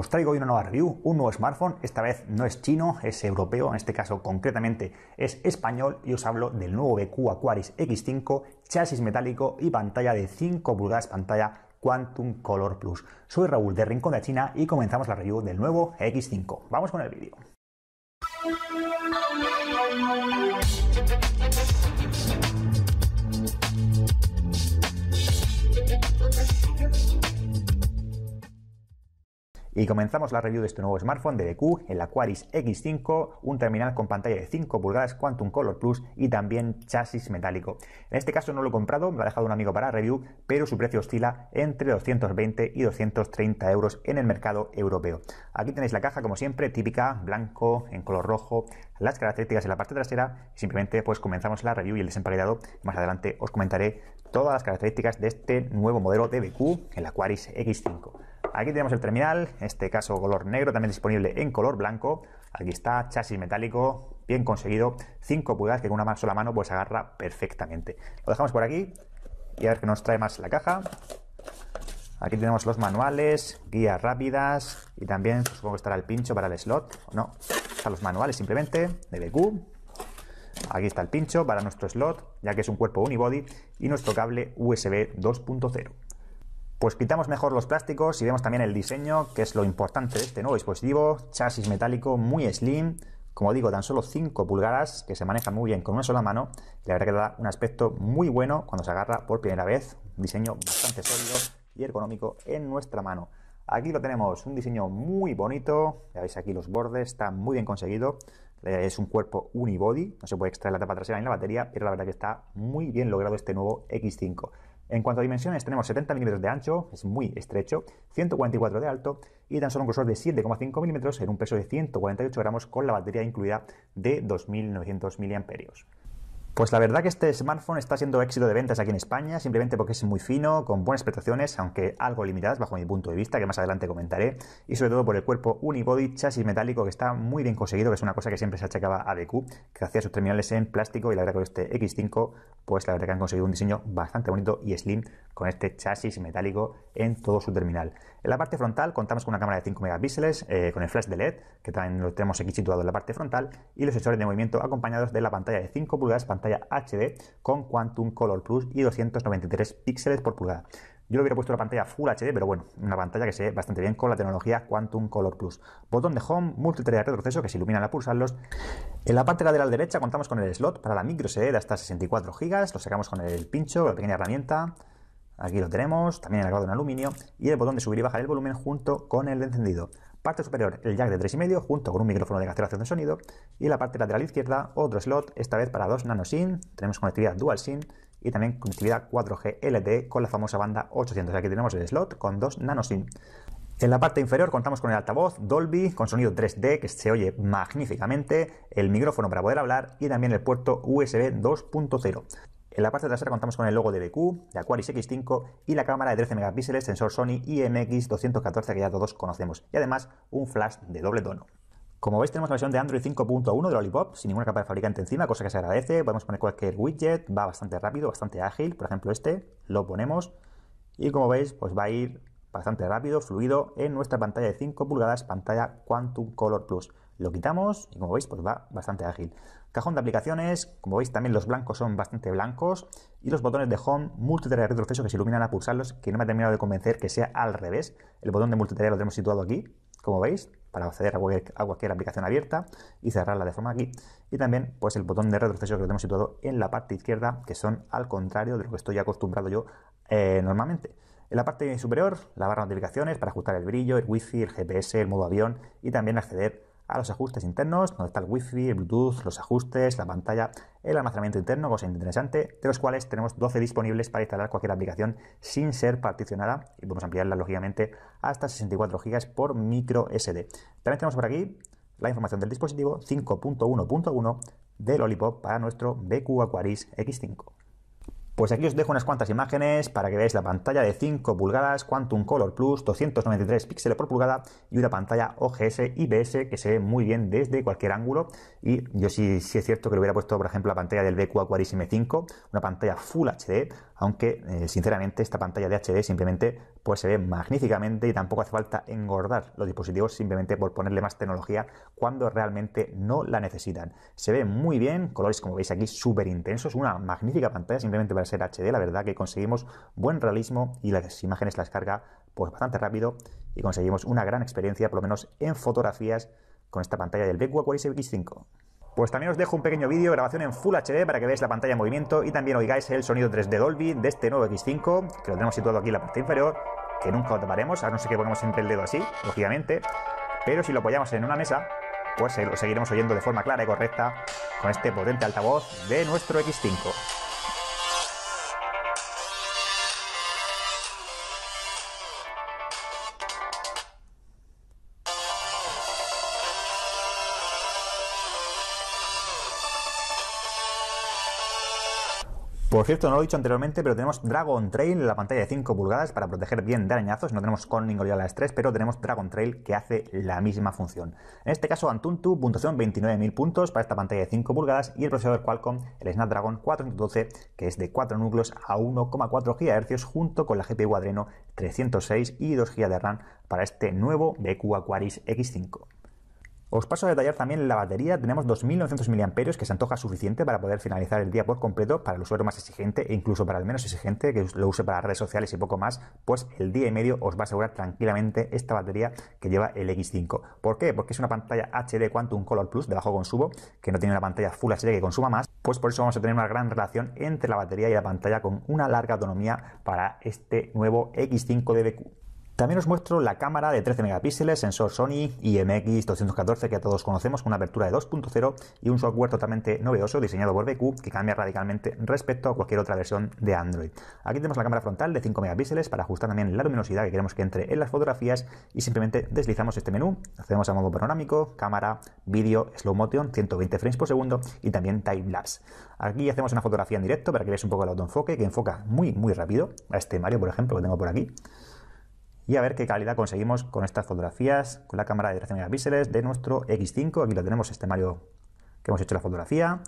Os traigo hoy una nueva review, un nuevo smartphone, esta vez no es chino, es europeo, en este caso concretamente es español y os hablo del nuevo BQ Aquaris X5, chasis metálico y pantalla de 5 pulgadas, pantalla Quantum Color Plus. Soy Raúl de Rincón de China y comenzamos la review del nuevo X5. Vamos con el vídeo. Y comenzamos la review de este nuevo smartphone de BQ, el Aquaris X5, un terminal con pantalla de 5 pulgadas Quantum Color Plus y también chasis metálico. En este caso no lo he comprado, me lo ha dejado un amigo para review, pero su precio oscila entre 220 y 230 euros en el mercado europeo. Aquí tenéis la caja como siempre, típica, blanco, en color rojo, las características en la parte trasera simplemente pues comenzamos la review y el desempaquetado. Más adelante os comentaré todas las características de este nuevo modelo de BQ, el Aquaris X5. Aquí tenemos el terminal, en este caso color negro, también disponible en color blanco. Aquí está, chasis metálico, bien conseguido, 5 pulgadas que con una sola mano pues agarra perfectamente. Lo dejamos por aquí y a ver qué nos trae más la caja. Aquí tenemos los manuales, guías rápidas y también supongo que estará el pincho para el slot, no, están los manuales simplemente de BQ. Aquí está el pincho para nuestro slot, ya que es un cuerpo unibody y nuestro cable USB 2.0. Pues quitamos mejor los plásticos y vemos también el diseño, que es lo importante de este nuevo dispositivo. Chasis metálico muy slim, como digo, tan solo 5 pulgadas, que se maneja muy bien con una sola mano. la verdad que da un aspecto muy bueno cuando se agarra por primera vez. diseño bastante sólido y ergonómico en nuestra mano. Aquí lo tenemos, un diseño muy bonito. Ya veis aquí los bordes, está muy bien conseguido. Eh, es un cuerpo unibody, no se puede extraer la tapa trasera ni la batería, pero la verdad que está muy bien logrado este nuevo X5. En cuanto a dimensiones, tenemos 70 milímetros de ancho, es muy estrecho, 144 de alto y tan solo un grosor de 7,5 milímetros en un peso de 148 gramos con la batería incluida de 2.900 miliamperios. Pues la verdad que este smartphone está siendo éxito de ventas aquí en España, simplemente porque es muy fino, con buenas prestaciones, aunque algo limitadas bajo mi punto de vista, que más adelante comentaré, y sobre todo por el cuerpo unibody chasis metálico que está muy bien conseguido, que es una cosa que siempre se achacaba a bq, que hacía sus terminales en plástico, y la verdad que este X5, pues la verdad que han conseguido un diseño bastante bonito y slim con este chasis metálico en todo su terminal. En la parte frontal contamos con una cámara de 5 megapíxeles, eh, con el flash de LED, que también lo tenemos aquí situado en la parte frontal, y los sensores de movimiento acompañados de la pantalla de 5 pulgadas, pantalla HD, con Quantum Color Plus y 293 píxeles por pulgada. Yo le hubiera puesto la pantalla Full HD, pero bueno, una pantalla que se ve bastante bien con la tecnología Quantum Color Plus. Botón de Home, multitarea de retroceso que se ilumina al pulsarlos. En la parte lateral derecha contamos con el slot para la micro SD de hasta 64 GB, lo sacamos con el pincho, la pequeña herramienta. Aquí lo tenemos, también acabado en aluminio y el botón de subir y bajar el volumen junto con el encendido. Parte superior, el jack de 3,5 junto con un micrófono de cancelación de sonido y la parte lateral izquierda, otro slot, esta vez para dos nano SIM, tenemos conectividad dual SIM y también conectividad 4G LTE con la famosa banda 800. Aquí tenemos el slot con dos nano SIM. En la parte inferior contamos con el altavoz Dolby con sonido 3D que se oye magníficamente, el micrófono para poder hablar y también el puerto USB 2.0. En la parte trasera contamos con el logo de BQ, de Aquaris X5 y la cámara de 13 megapíxeles sensor Sony IMX214 que ya todos conocemos, y además un flash de doble tono. Como veis tenemos la versión de Android 5.1 de Lollipop, sin ninguna capa de fabricante encima, cosa que se agradece, podemos poner cualquier widget, va bastante rápido, bastante ágil, por ejemplo este, lo ponemos, y como veis pues va a ir bastante rápido, fluido, en nuestra pantalla de 5 pulgadas, pantalla Quantum Color Plus. Lo quitamos y como veis pues va bastante ágil. Cajón de aplicaciones, como veis también los blancos son bastante blancos y los botones de Home, multitarea y retroceso que se iluminan a pulsarlos, que no me ha terminado de convencer que sea al revés. El botón de multitarea lo tenemos situado aquí, como veis, para acceder a cualquier, aplicación abierta y cerrarla de forma aquí. Y también pues el botón de retroceso que lo tenemos situado en la parte izquierda, que son al contrario de lo que estoy acostumbrado yo eh, normalmente. En la parte superior, la barra de notificaciones para ajustar el brillo, el wifi, el GPS, el modo avión y también acceder a los ajustes internos, donde está el wifi, el Bluetooth, los ajustes, la pantalla, el almacenamiento interno, cosa interesante, de los cuales tenemos 12 disponibles para instalar cualquier aplicación sin ser particionada y podemos ampliarla lógicamente hasta 64 GB por micro SD. También tenemos por aquí la información del dispositivo 5.1.1 del Olipop para nuestro BQ Aquaris X5. Pues aquí os dejo unas cuantas imágenes para que veáis la pantalla de 5 pulgadas Quantum Color Plus 293 píxeles por pulgada y una pantalla OGS IBS que se ve muy bien desde cualquier ángulo y yo sí, sí es cierto que le hubiera puesto por ejemplo la pantalla del BQ Aquaris M5, una pantalla Full HD aunque eh, sinceramente esta pantalla de HD simplemente pues se ve magníficamente y tampoco hace falta engordar los dispositivos simplemente por ponerle más tecnología cuando realmente no la necesitan. Se ve muy bien, colores como veis aquí súper intensos, una magnífica pantalla simplemente para ser HD, la verdad que conseguimos buen realismo y las imágenes las carga pues bastante rápido y conseguimos una gran experiencia, por lo menos en fotografías, con esta pantalla del BlackBerry X5. Pues también os dejo un pequeño vídeo, grabación en Full HD para que veáis la pantalla en movimiento y también oigáis el sonido 3D Dolby de este nuevo X5, que lo tenemos situado aquí en la parte inferior, que nunca lo taparemos, a no ser que pongamos siempre el dedo así, lógicamente, pero si lo apoyamos en una mesa, pues lo seguiremos oyendo de forma clara y correcta con este potente altavoz de nuestro X5. Por cierto, no lo he dicho anteriormente, pero tenemos Dragon Trail en la pantalla de 5 pulgadas para proteger bien de arañazos. No tenemos con a las 3, pero tenemos Dragon Trail que hace la misma función. En este caso, Antuntu, puntuación 29.000 puntos para esta pantalla de 5 pulgadas y el procesador Qualcomm, el Snapdragon 412, que es de 4 núcleos a 1,4 GHz, junto con la GPU Adreno 306 y 2 GB de RAM para este nuevo BQ Aquaris X5. Os paso a detallar también la batería. Tenemos 2.900 mAh que se antoja suficiente para poder finalizar el día por completo para el usuario más exigente e incluso para el menos exigente que lo use para redes sociales y poco más. Pues el día y medio os va a asegurar tranquilamente esta batería que lleva el X5. ¿Por qué? Porque es una pantalla HD Quantum Color Plus de bajo consumo que no tiene una pantalla Full HD que consuma más. Pues por eso vamos a tener una gran relación entre la batería y la pantalla con una larga autonomía para este nuevo X5 DBQ. También os muestro la cámara de 13 megapíxeles, sensor Sony IMX214 que todos conocemos con una apertura de 2.0 y un software totalmente novedoso diseñado por BQ que cambia radicalmente respecto a cualquier otra versión de Android. Aquí tenemos la cámara frontal de 5 megapíxeles para ajustar también la luminosidad que queremos que entre en las fotografías y simplemente deslizamos este menú, Hacemos a modo panorámico, cámara, vídeo, slow motion, 120 frames por segundo y también time lapse. Aquí hacemos una fotografía en directo para que veáis un poco el autoenfoque que enfoca muy muy rápido a este Mario por ejemplo que tengo por aquí y a ver qué calidad conseguimos con estas fotografías, con la cámara de 13 megapíxeles de nuestro X5. Aquí lo tenemos, este Mario que hemos hecho la fotografía.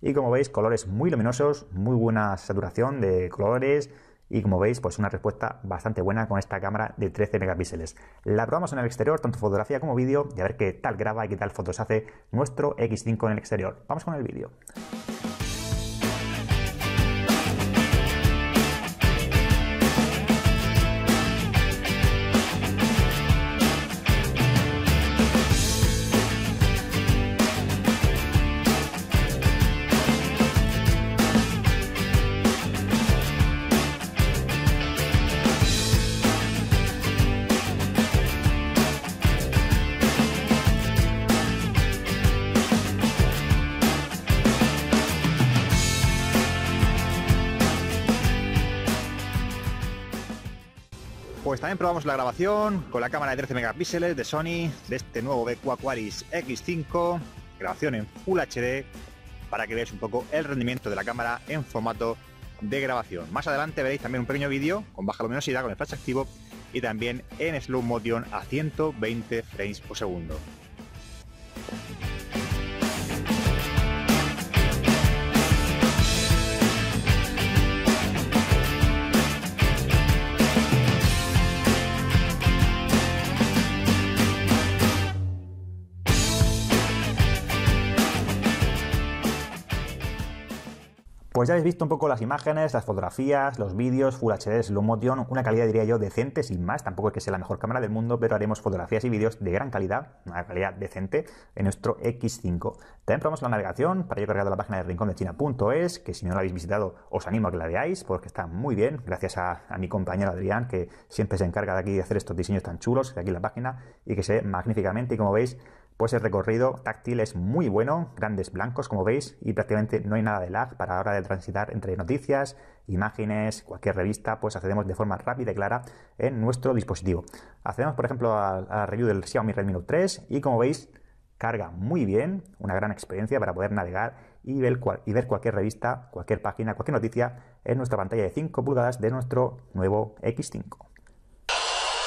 Y como veis, colores muy luminosos, muy buena saturación de colores, y como veis pues una respuesta bastante buena con esta cámara de 13 megapíxeles. La probamos en el exterior, tanto fotografía como vídeo, y a ver qué tal graba y qué tal fotos hace nuestro X5 en el exterior. Vamos con el vídeo. Pues también probamos la grabación con la cámara de 13 megapíxeles de Sony de este nuevo BQ Aquaris X5, grabación en Full HD, para que veáis un poco el rendimiento de la cámara en formato de grabación. Más adelante veréis también un pequeño vídeo con baja luminosidad, con el flash activo y también en slow motion a 120 frames por segundo. Pues ya habéis visto un poco las imágenes, las fotografías, los vídeos, Full HD, Slow Motion, una calidad diría yo decente, sin más, tampoco es que sea la mejor cámara del mundo, pero haremos fotografías y vídeos de gran calidad, una calidad decente, en nuestro X5. También probamos la navegación, para ello he cargado la página de rincondeChina.es, que si no la habéis visitado os animo a que la veáis, porque está muy bien, gracias a, mi compañero Adrián, que siempre se encarga de aquí de hacer estos diseños tan chulos, de aquí la página, y que se ve magníficamente, y como veis, pues el recorrido táctil es muy bueno, grandes blancos como veis y prácticamente no hay nada de lag para la hora de transitar entre noticias, imágenes, cualquier revista, pues accedemos de forma rápida y clara en nuestro dispositivo. Accedemos por ejemplo a, la review del Xiaomi Redmi Note 3 y como veis carga muy bien, una gran experiencia para poder navegar y ver, cual, y ver cualquier revista, cualquier página, cualquier noticia en nuestra pantalla de 5 pulgadas de nuestro nuevo X5.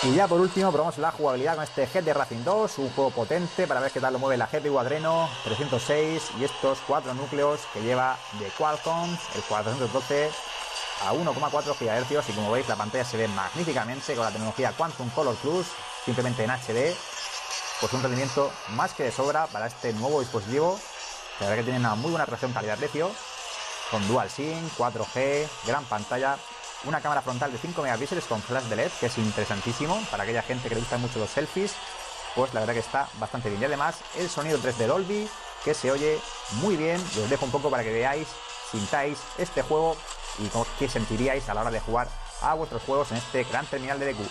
Y ya por último probamos la jugabilidad con este Head de Racing 2, un juego potente para ver qué tal lo mueve la GPU Adreno 306 y estos cuatro núcleos que lleva de Qualcomm, el 412 a 1,4 GHz y como veis la pantalla se ve magníficamente con la tecnología Quantum Color Plus, simplemente en HD, pues un rendimiento más que de sobra para este nuevo dispositivo, la verdad que tiene una muy buena relación calidad-precio, con Dual SIM, 4G, gran pantalla una cámara frontal de 5 megapíxeles con flash de LED, que es interesantísimo para aquella gente que le gustan mucho los selfies, pues la verdad que está bastante bien. Y además el sonido 3D Dolby, que se oye muy bien, y os dejo un poco para que veáis, sintáis este juego y qué sentiríais a la hora de jugar a vuestros juegos en este gran terminal de DQ.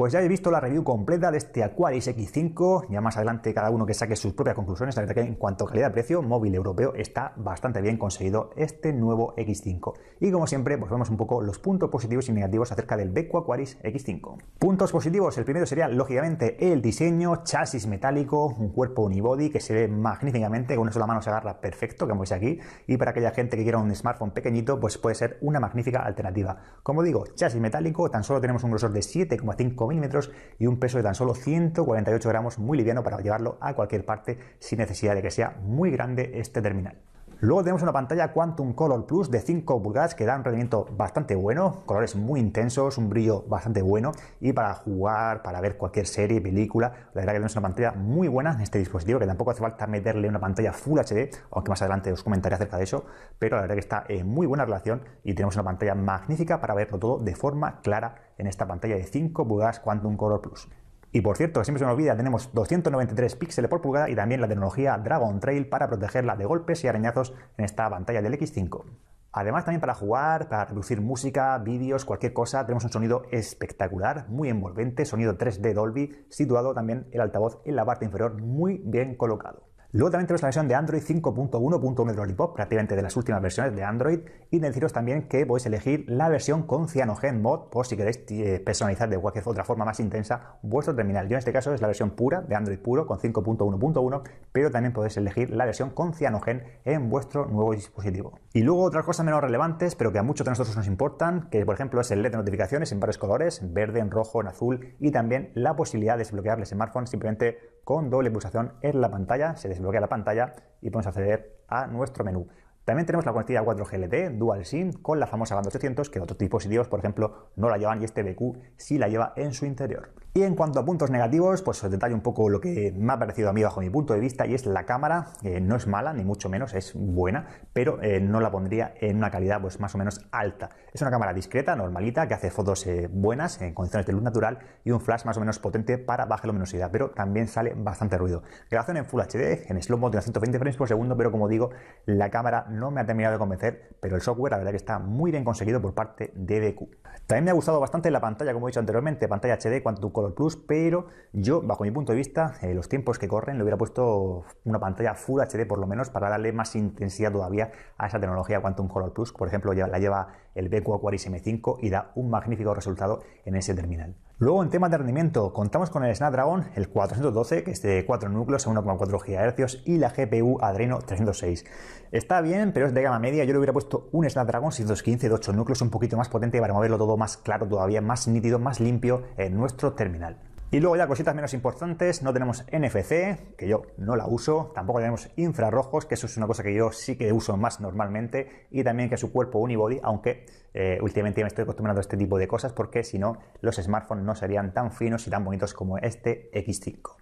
Pues ya habéis visto la review completa de este Aquaris X5, ya más adelante cada uno que saque sus propias conclusiones, la que en cuanto a calidad-precio, móvil europeo está bastante bien conseguido este nuevo X5. Y como siempre, pues vemos un poco los puntos positivos y negativos acerca del Beco Aquaris X5. Puntos positivos, el primero sería lógicamente el diseño, chasis metálico, un cuerpo unibody que se ve magníficamente, con eso la mano se agarra perfecto, como veis aquí, y para aquella gente que quiera un smartphone pequeñito, pues puede ser una magnífica alternativa. Como digo, chasis metálico, tan solo tenemos un grosor de 7,5 milímetros y un peso de tan solo 148 gramos muy liviano para llevarlo a cualquier parte sin necesidad de que sea muy grande este terminal. Luego tenemos una pantalla Quantum Color Plus de 5 pulgadas que da un rendimiento bastante bueno, colores muy intensos, un brillo bastante bueno y para jugar, para ver cualquier serie, película, la verdad que tenemos una pantalla muy buena en este dispositivo que tampoco hace falta meterle una pantalla Full HD, aunque más adelante os comentaré acerca de eso, pero la verdad que está en muy buena relación y tenemos una pantalla magnífica para verlo todo de forma clara en esta pantalla de 5 pulgadas Quantum Color Plus. Y por cierto, siempre se me olvida, tenemos 293 píxeles por pulgada y también la tecnología Dragon Trail para protegerla de golpes y arañazos en esta pantalla del X5. Además, también para jugar, para reproducir música, vídeos, cualquier cosa, tenemos un sonido espectacular, muy envolvente, sonido 3D Dolby, situado también el altavoz en la parte inferior, muy bien colocado. Luego también tenemos la versión de Android 5.1.1 de Lollipop, prácticamente de las últimas versiones de Android. Y deciros también que podéis elegir la versión con CyanogenMod Mod por si queréis eh, personalizar de cualquier otra forma más intensa vuestro terminal. Yo en este caso es la versión pura de Android puro con 5.1.1, pero también podéis elegir la versión con Cyanogen en vuestro nuevo dispositivo. Y luego otras cosas menos relevantes, pero que a muchos de nosotros nos importan, que por ejemplo es el LED de notificaciones en varios colores, en verde, en rojo, en azul, y también la posibilidad de desbloquear el smartphone simplemente con doble pulsación en la pantalla, se desbloquea la pantalla y podemos acceder a nuestro menú. También tenemos la conectividad 4G LTE Dual SIM con la famosa banda 800 que otros dispositivos, por ejemplo, no la llevan y este BQ sí la lleva en su interior. Y en cuanto a puntos negativos, pues os detallo un poco lo que me ha parecido a mí bajo mi punto de vista y es la cámara. Eh, no es mala, ni mucho menos, es buena, pero eh, no la pondría en una calidad pues más o menos alta. Es una cámara discreta, normalita, que hace fotos eh, buenas en condiciones de luz natural y un flash más o menos potente para baja luminosidad, pero también sale bastante ruido. Grabación en Full HD, en slow motion a 120 frames por segundo, pero como digo, la cámara no me ha terminado de convencer, pero el software la verdad que está muy bien conseguido por parte de DQ. También me ha gustado bastante la pantalla, como he dicho anteriormente, pantalla HD, cuanto Color Plus, pero yo, bajo mi punto de vista, eh, los tiempos que corren, le hubiera puesto una pantalla Full HD por lo menos para darle más intensidad todavía a esa tecnología Quantum Color Plus. Por ejemplo, la lleva el beco Aquaris M5 y da un magnífico resultado en ese terminal. Luego, en tema de rendimiento, contamos con el Snapdragon, el 412, que es de 4 núcleos a 1,4 GHz, y la GPU Adreno 306. Está bien, pero es de gama media. Yo le hubiera puesto un Snapdragon 615 de 8 núcleos, un poquito más potente para moverlo todo más claro todavía, más nítido, más limpio en nuestro terminal. Y luego ya cositas menos importantes, no tenemos NFC, que yo no la uso, tampoco tenemos infrarrojos, que eso es una cosa que yo sí que uso más normalmente, y también que su cuerpo unibody, aunque eh, últimamente me estoy acostumbrando a este tipo de cosas porque si no, los smartphones no serían tan finos y tan bonitos como este X5.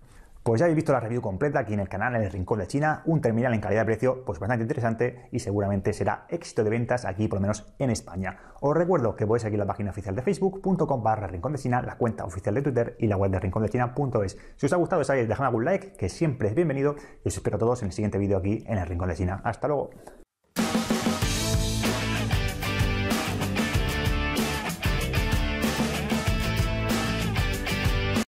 Pues ya habéis visto la review completa aquí en el canal, en el Rincón de China, un terminal en calidad-precio de pues bastante interesante y seguramente será éxito de ventas aquí, por lo menos en España. Os recuerdo que podéis seguir la página oficial de facebook.com barra Rincón de China, la cuenta oficial de Twitter y la web de China.es. Si os ha gustado, sabéis, dejadme un like, que siempre es bienvenido y os espero a todos en el siguiente vídeo aquí en el Rincón de China. Hasta luego.